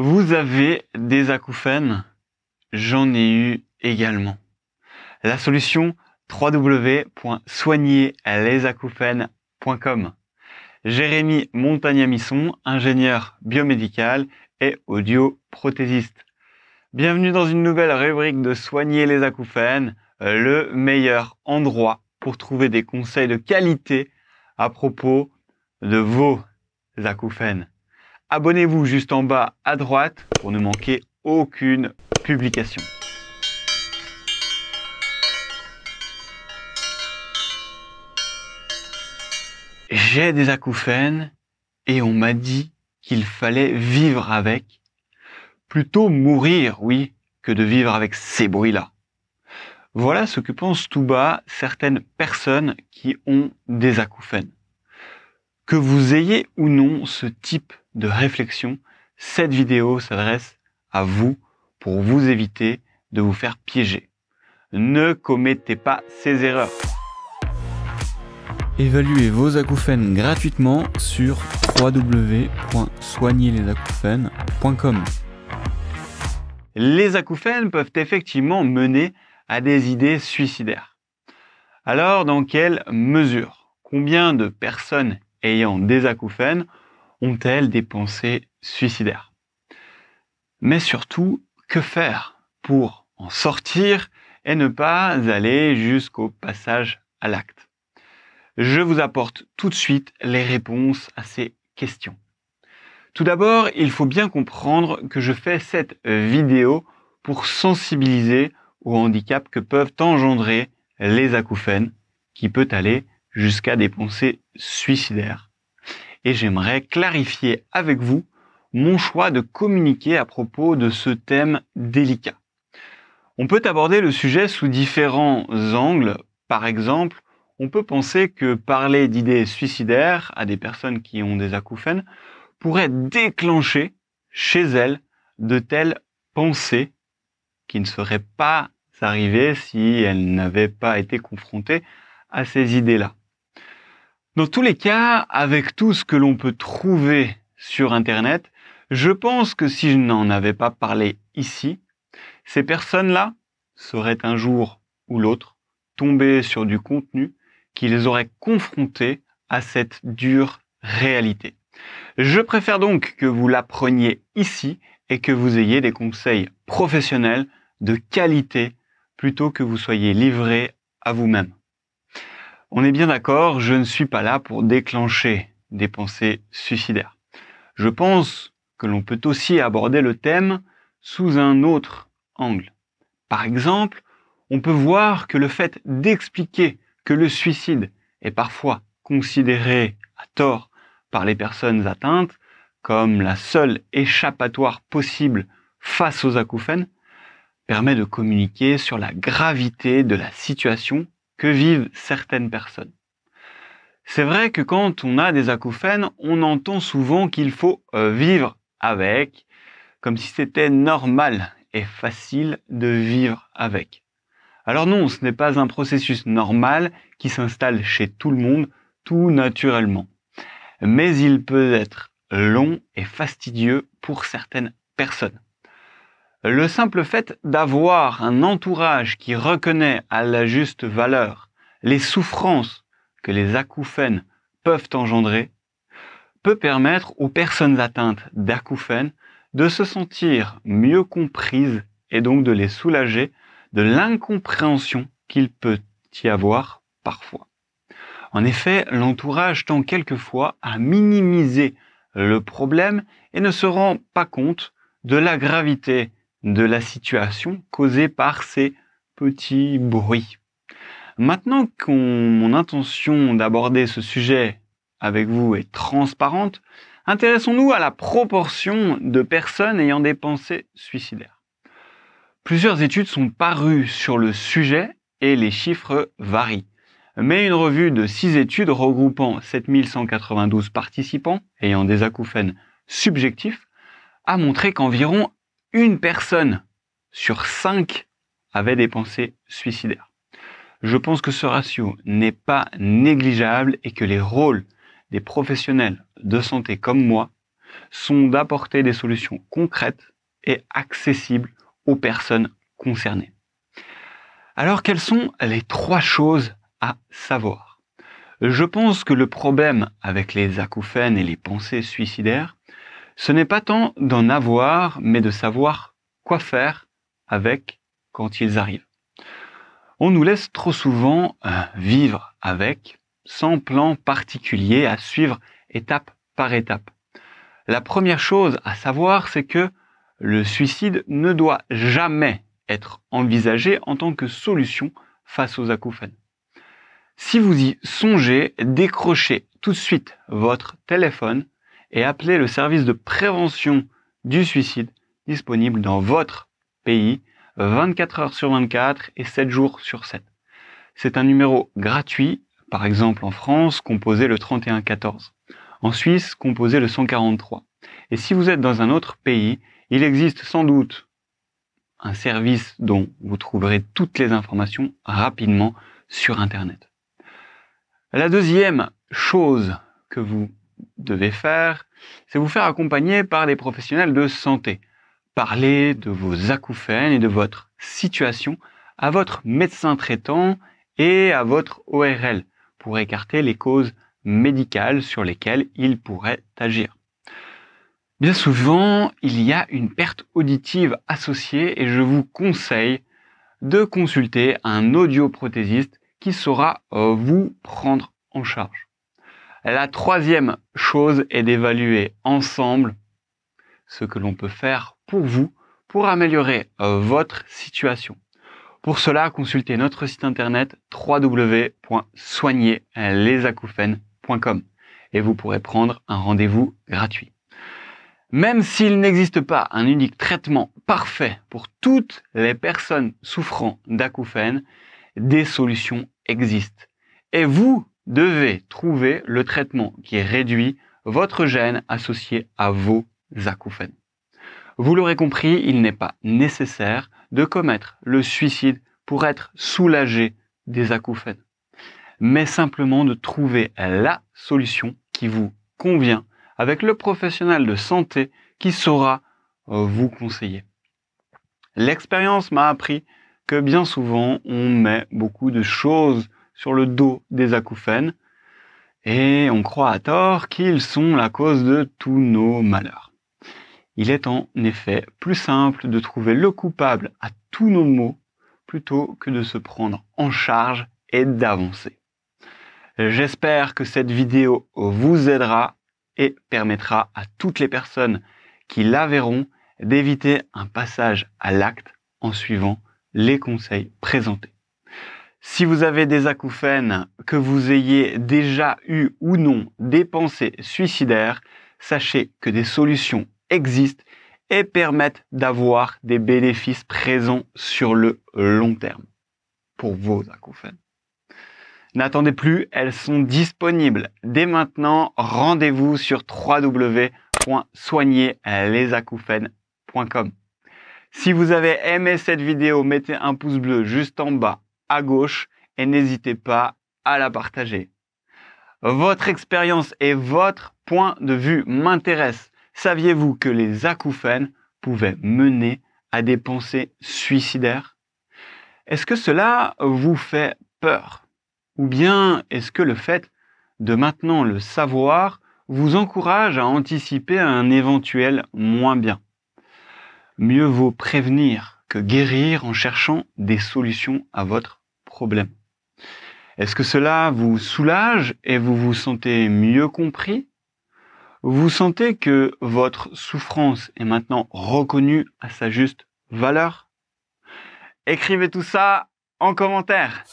Vous avez des acouphènes J'en ai eu également. La solution www.soignerlesacouphènes.com Jérémy Montagnamisson, ingénieur biomédical et audioprothésiste. Bienvenue dans une nouvelle rubrique de Soigner les acouphènes, le meilleur endroit pour trouver des conseils de qualité à propos de vos acouphènes. Abonnez-vous juste en bas à droite pour ne manquer aucune publication. J'ai des acouphènes et on m'a dit qu'il fallait vivre avec. Plutôt mourir, oui, que de vivre avec ces bruits-là. Voilà ce que pensent tout bas certaines personnes qui ont des acouphènes. Que vous ayez ou non ce type de réflexion, cette vidéo s'adresse à vous pour vous éviter de vous faire piéger. Ne commettez pas ces erreurs. Évaluez vos acouphènes gratuitement sur www.soignerlesacouphènes.com. Les acouphènes peuvent effectivement mener à des idées suicidaires. Alors, dans quelle mesure Combien de personnes ayant des acouphènes ont-elles des pensées suicidaires Mais surtout, que faire pour en sortir et ne pas aller jusqu'au passage à l'acte Je vous apporte tout de suite les réponses à ces questions. Tout d'abord, il faut bien comprendre que je fais cette vidéo pour sensibiliser au handicap que peuvent engendrer les acouphènes, qui peut aller jusqu'à des pensées suicidaires et j'aimerais clarifier avec vous mon choix de communiquer à propos de ce thème délicat. On peut aborder le sujet sous différents angles. Par exemple, on peut penser que parler d'idées suicidaires à des personnes qui ont des acouphènes pourrait déclencher chez elles de telles pensées qui ne seraient pas arrivées si elles n'avaient pas été confrontées à ces idées-là. Dans tous les cas, avec tout ce que l'on peut trouver sur Internet, je pense que si je n'en avais pas parlé ici, ces personnes-là seraient un jour ou l'autre tombées sur du contenu qui les aurait confrontées à cette dure réalité. Je préfère donc que vous l'appreniez ici et que vous ayez des conseils professionnels de qualité plutôt que vous soyez livrés à vous-même. On est bien d'accord, je ne suis pas là pour déclencher des pensées suicidaires. Je pense que l'on peut aussi aborder le thème sous un autre angle. Par exemple, on peut voir que le fait d'expliquer que le suicide est parfois considéré à tort par les personnes atteintes comme la seule échappatoire possible face aux acouphènes permet de communiquer sur la gravité de la situation que vivent certaines personnes. C'est vrai que quand on a des acouphènes, on entend souvent qu'il faut euh, vivre avec, comme si c'était normal et facile de vivre avec. Alors non, ce n'est pas un processus normal qui s'installe chez tout le monde tout naturellement. Mais il peut être long et fastidieux pour certaines personnes. Le simple fait d'avoir un entourage qui reconnaît à la juste valeur les souffrances que les acouphènes peuvent engendrer peut permettre aux personnes atteintes d'acouphènes de se sentir mieux comprises et donc de les soulager de l'incompréhension qu'il peut y avoir parfois. En effet, l'entourage tend quelquefois à minimiser le problème et ne se rend pas compte de la gravité de la situation causée par ces petits bruits. Maintenant que mon intention d'aborder ce sujet avec vous est transparente, intéressons-nous à la proportion de personnes ayant des pensées suicidaires. Plusieurs études sont parues sur le sujet et les chiffres varient. Mais une revue de 6 études regroupant 7192 participants ayant des acouphènes subjectifs a montré qu'environ une personne sur cinq avait des pensées suicidaires. Je pense que ce ratio n'est pas négligeable et que les rôles des professionnels de santé comme moi sont d'apporter des solutions concrètes et accessibles aux personnes concernées. Alors quelles sont les trois choses à savoir Je pense que le problème avec les acouphènes et les pensées suicidaires, ce n'est pas tant d'en avoir, mais de savoir quoi faire avec quand ils arrivent. On nous laisse trop souvent euh, vivre avec, sans plan particulier à suivre étape par étape. La première chose à savoir, c'est que le suicide ne doit jamais être envisagé en tant que solution face aux acouphènes. Si vous y songez, décrochez tout de suite votre téléphone, et appelez le service de prévention du suicide disponible dans votre pays 24 heures sur 24 et 7 jours sur 7. C'est un numéro gratuit, par exemple en France, composé le 3114. En Suisse, composé le 143. Et si vous êtes dans un autre pays, il existe sans doute un service dont vous trouverez toutes les informations rapidement sur Internet. La deuxième chose que vous devez faire, c'est vous faire accompagner par des professionnels de santé. Parler de vos acouphènes et de votre situation à votre médecin traitant et à votre ORL pour écarter les causes médicales sur lesquelles il pourrait agir. Bien souvent, il y a une perte auditive associée et je vous conseille de consulter un audioprothésiste qui saura vous prendre en charge. La troisième chose est d'évaluer ensemble ce que l'on peut faire pour vous, pour améliorer euh, votre situation. Pour cela, consultez notre site internet www.soignerlesacouphènes.com et vous pourrez prendre un rendez-vous gratuit. Même s'il n'existe pas un unique traitement parfait pour toutes les personnes souffrant d'acouphènes, des solutions existent. Et vous devez trouver le traitement qui réduit votre gène associé à vos acouphènes. Vous l'aurez compris, il n'est pas nécessaire de commettre le suicide pour être soulagé des acouphènes, mais simplement de trouver la solution qui vous convient avec le professionnel de santé qui saura euh, vous conseiller. L'expérience m'a appris que bien souvent on met beaucoup de choses sur le dos des acouphènes et on croit à tort qu'ils sont la cause de tous nos malheurs. Il est en effet plus simple de trouver le coupable à tous nos maux plutôt que de se prendre en charge et d'avancer. J'espère que cette vidéo vous aidera et permettra à toutes les personnes qui la verront d'éviter un passage à l'acte en suivant les conseils présentés. Si vous avez des acouphènes, que vous ayez déjà eu ou non des pensées suicidaires, sachez que des solutions existent et permettent d'avoir des bénéfices présents sur le long terme pour vos acouphènes. N'attendez plus, elles sont disponibles. Dès maintenant, rendez-vous sur www.soignerlesacouphènes.com. Si vous avez aimé cette vidéo, mettez un pouce bleu juste en bas à gauche et n'hésitez pas à la partager. Votre expérience et votre point de vue m'intéressent. Saviez-vous que les acouphènes pouvaient mener à des pensées suicidaires Est-ce que cela vous fait peur Ou bien est-ce que le fait de maintenant le savoir vous encourage à anticiper un éventuel moins bien Mieux vaut prévenir que guérir en cherchant des solutions à votre est-ce que cela vous soulage et vous vous sentez mieux compris Vous sentez que votre souffrance est maintenant reconnue à sa juste valeur Écrivez tout ça en commentaire.